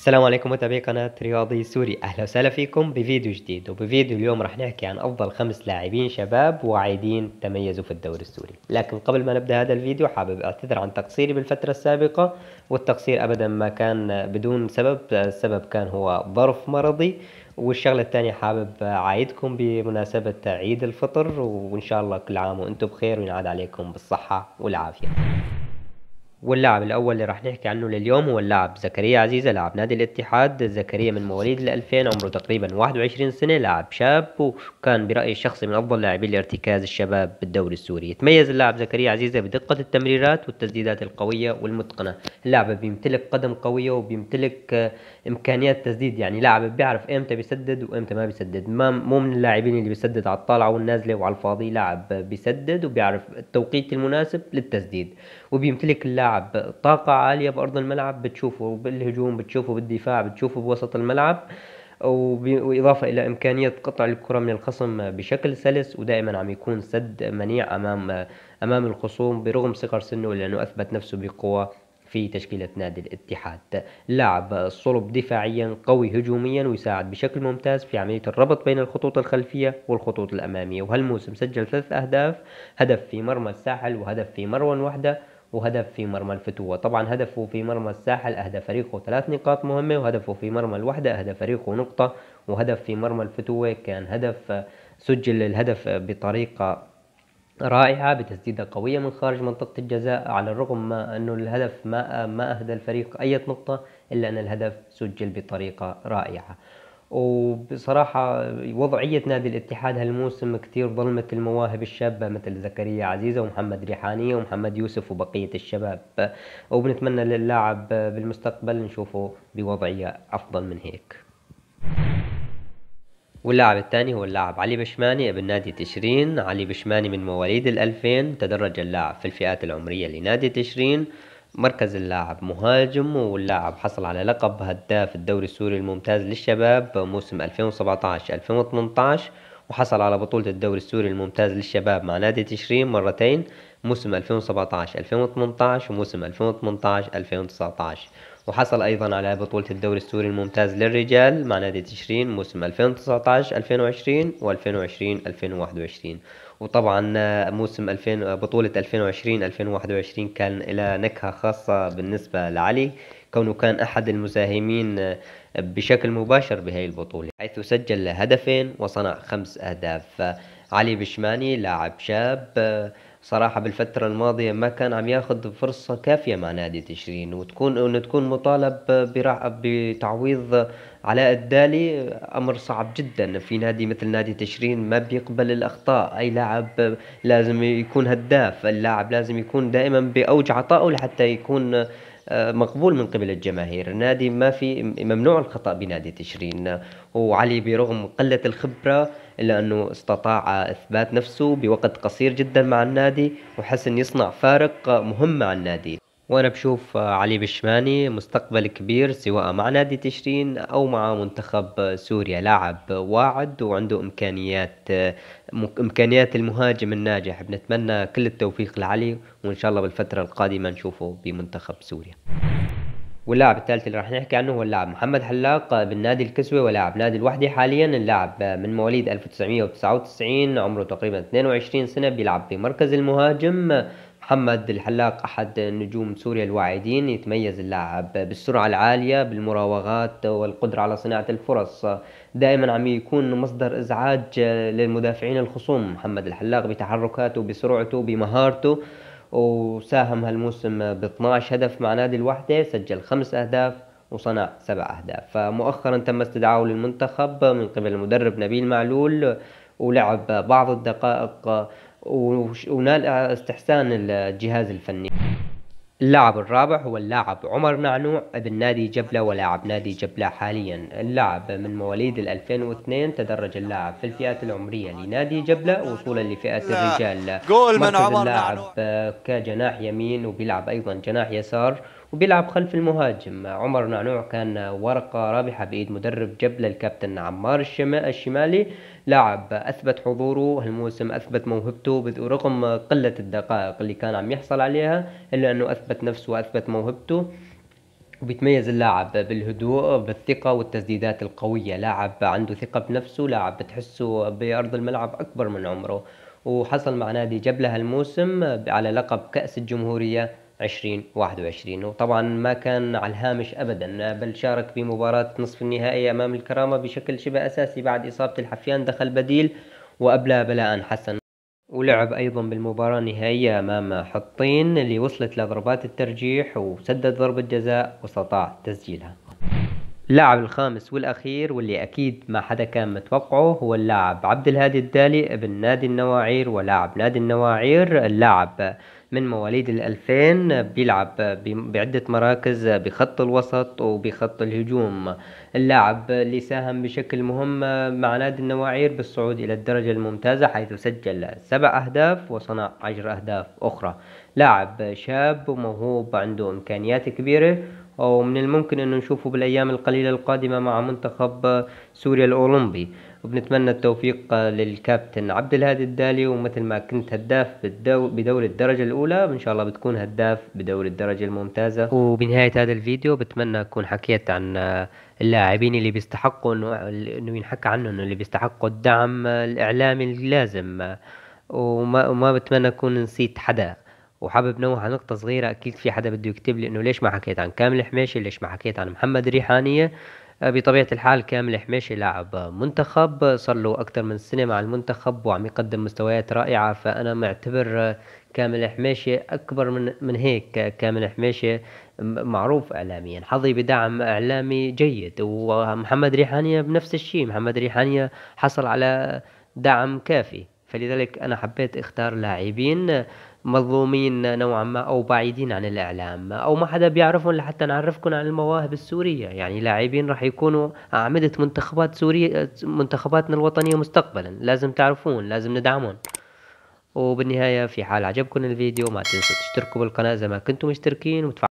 السلام عليكم متابعي قناة رياضي سوري أهلا وسهلا فيكم بفيديو جديد وبفيديو اليوم رح نحكي عن أفضل خمس لاعبين شباب واعدين تميزوا في الدوري السوري لكن قبل ما نبدأ هذا الفيديو حابب أعتذر عن تقصيري بالفترة السابقة والتقصير أبدا ما كان بدون سبب السبب كان هو ظرف مرضي والشغلة الثانية حابب أعيدكم بمناسبة عيد الفطر وإن شاء الله كل عام وأنتم بخير وينعاد عليكم بالصحة والعافية واللاعب الأول اللي راح نحكي عنه لليوم هو اللاعب زكريا عزيزة لاعب نادي الاتحاد زكريا من مواليد 2000 عمره تقريبا 21 سنة لاعب شاب وكان برأيي الشخصي من أفضل لاعبي الارتكاز الشباب بالدوري السوري تميز اللاعب زكريا عزيزة بدقة التمريرات والتسديدات القوية والمتقنة اللاعب بيمتلك قدم قوية وبيمتلك آه، إمكانيات تسديد يعني لاعب بيعرف إمتى بيسدد وإمتى ما بيسدد ما مو من اللاعبين اللي بيسدد على الطالعة والنازلة وعلى الفاضي لاعب بيسدد وبيعرف التوقيت المناسب للتسديد وبيمتلك اللاعب الملعب طاقة عالية بأرض الملعب بتشوفه بالهجوم بتشوفه بالدفاع بتشوفه بوسط الملعب وإضافة إلى إمكانية قطع الكرة من الخصم بشكل سلس ودائما عم يكون سد منيع أمام أمام الخصوم برغم صغر سنه لأنه أثبت نفسه بقوة في تشكيلة نادي الاتحاد لاعب صلب دفاعيا قوي هجوميا ويساعد بشكل ممتاز في عملية الربط بين الخطوط الخلفية والخطوط الأمامية وهالموسم سجل ثلاث أهداف هدف في مرمى الساحل وهدف في مروى وحدة وهدف في مرمى الفتوة طبعا هدفه في مرمى الساحل أهدى فريقه ثلاث نقاط مهمة وهدفه في مرمى الوحدة أهدى فريقه نقطة وهدف في مرمى الفتوة كان هدف آه، سجل الهدف آه، بطريقة رائعة بتسديدة قوية من خارج منطقة الجزاء على الرغم ما أنه الهدف ما آه، ما أهدى الفريق أي نقطة إلا أن الهدف سجل بطريقة رائعة وبصراحة وضعية نادي الاتحاد هالموسم كتير ظلمت المواهب الشابة مثل زكريا عزيزة ومحمد ريحانية ومحمد يوسف وبقية الشباب وبنتمنى للاعب بالمستقبل نشوفه بوضعية أفضل من هيك واللاعب الثاني هو اللاعب علي بشماني ابن نادي تشرين علي بشماني من مواليد الألفين تدرج اللاعب في الفئات العمرية لنادي تشرين مركز اللاعب مهاجم واللاعب حصل على لقب هداف الدوري السوري الممتاز للشباب موسم 2017-2018 وحصل على بطولة الدوري السوري الممتاز للشباب مع نادي تشرين مرتين موسم 2017-2018 وموسم 2018-2019 وحصل أيضا على بطولة الدوري السوري الممتاز للرجال مع نادي تشرين موسم 2019-2020 و 2020-2021 وطبعا آه، موسم 2000 آه، بطولة 2020 2021 كان إلى نكهة خاصة بالنسبة لعلي كونه كان أحد المساهمين آه، بشكل مباشر بهي البطولة حيث سجل هدفين وصنع خمس أهداف علي بشماني لاعب شاب صراحة بالفترة الماضية ما كان عم ياخذ فرصة كافية مع نادي تشرين وتكون انه تكون مطالب بتعويض علاء الدالي امر صعب جدا في نادي مثل نادي تشرين ما بيقبل الاخطاء اي لاعب لازم يكون هداف اللاعب لازم يكون دائما باوج عطائه لحتى يكون آه، مقبول من قبل الجماهير نادي ما في ممنوع الخطأ بنادي تشرين وعلي برغم قلة الخبرة إلا أنه استطاع إثبات نفسه بوقت قصير جدا مع النادي وحسن يصنع فارق مهم مع النادي وأنا بشوف علي بشماني مستقبل كبير سواء مع نادي تشرين أو مع منتخب سوريا لاعب واعد وعنده إمكانيات إمكانيات المهاجم الناجح بنتمنى كل التوفيق لعلي وإن شاء الله بالفترة القادمة نشوفه بمنتخب سوريا واللاعب الثالث اللي راح نحكي عنه هو اللاعب محمد حلاق بالنادي الكسوة ولاعب نادي الوحدة حاليا اللاعب من مواليد 1999 عمره تقريبا 22 سنة بيلعب بمركز المهاجم محمد الحلاق أحد نجوم سوريا الواعدين يتميز اللاعب بالسرعة العالية بالمراوغات والقدرة على صناعة الفرص دائما عم يكون مصدر إزعاج للمدافعين الخصوم محمد الحلاق بتحركاته بسرعته بمهارته وساهم هالموسم ب 12 هدف مع نادي الوحدة سجل خمس أهداف وصنع سبع أهداف مؤخرا تم استدعائه للمنتخب من قبل المدرب نبيل معلول ولعب بعض الدقائق ونال آه، استحسان الجهاز الفني اللاعب الرابع هو اللاعب عمر نعنوع ابن نادي جبلة ولاعب نادي جبلة حاليا اللاعب من مواليد 2002 تدرج اللاعب في الفئات العمرية لنادي جبلة وصولا لفئة الرجال جول من عمر اللاعب كجناح يمين وبيلعب أيضا جناح يسار وبيلعب خلف المهاجم عمر نعنوع كان ورقة رابحة بإيد مدرب جبل الكابتن عمار الشمالي لاعب أثبت حضوره هالموسم أثبت موهبته رغم قلة الدقائق اللي كان عم يحصل عليها إلا أنه أثبت نفسه وأثبت موهبته وبيتميز اللاعب بالهدوء بالثقة والتسديدات القوية لاعب عنده ثقة بنفسه لاعب بتحسه بأرض الملعب أكبر من عمره وحصل مع نادي جبلة هالموسم على لقب كأس الجمهورية 2021 وطبعا ما كان على الهامش ابدا بل شارك بمباراة نصف النهائي امام الكرامة بشكل شبه اساسي بعد اصابة الحفيان دخل بديل وابلى بلاء حسن ولعب ايضا بالمباراة النهائية امام حطين اللي وصلت لضربات الترجيح وسدد ضربة جزاء واستطاع تسجيلها اللاعب الخامس والأخير واللي أكيد ما حدا كان متوقعه هو اللاعب عبد الهادي الدالي ابن نادي النواعير ولاعب نادي النواعير اللاعب من مواليد الألفين بيلعب بعدة مراكز بخط الوسط وبخط الهجوم اللاعب اللي ساهم بشكل مهم مع نادي النواعير بالصعود إلى الدرجة الممتازة حيث سجل سبع أهداف وصنع عشر أهداف أخرى لاعب شاب وموهوب عنده إمكانيات كبيرة ومن الممكن انه نشوفه بالايام القليله القادمه مع منتخب سوريا الاولمبي وبنتمنى التوفيق للكابتن عبد الهادي الدالي ومثل ما كنت هداف بدوري الدرجه الاولى ان شاء الله بتكون هداف بدوري الدرجه الممتازه وبنهايه هذا الفيديو بتمنى اكون حكيت عن اللاعبين اللي بيستحقوا انه ينحكى عنهم اللي بيستحقوا الدعم الاعلامي اللازم وما, وما بتمنى اكون نسيت حدا وحابب نوه على نقطة صغيرة أكيد في حدا بده يكتب لي إنه ليش ما حكيت عن كامل حماشي ليش ما حكيت عن محمد ريحانية آه، بطبيعة الحال كامل حماشي لاعب منتخب صار له أكثر من سنة مع المنتخب وعم يقدم مستويات رائعة فأنا معتبر كامل حماشي أكبر من من هيك كامل حماشي معروف إعلاميا حظي بدعم إعلامي جيد ومحمد ريحانية بنفس الشيء محمد ريحانية حصل على دعم كافي فلذلك أنا حبيت اختار لاعبين مظلومين نوعا ما او بعيدين عن الاعلام او ما حدا بيعرفهم لحتى نعرفكم عن المواهب السوريه يعني لاعبين راح يكونوا اعمده منتخبات سوريا منتخباتنا الوطنيه مستقبلا لازم تعرفون لازم ندعمهم وبالنهايه في حال عجبكم الفيديو ما تنسوا تشتركوا بالقناه اذا ما كنتم مشتركين وتفعلوا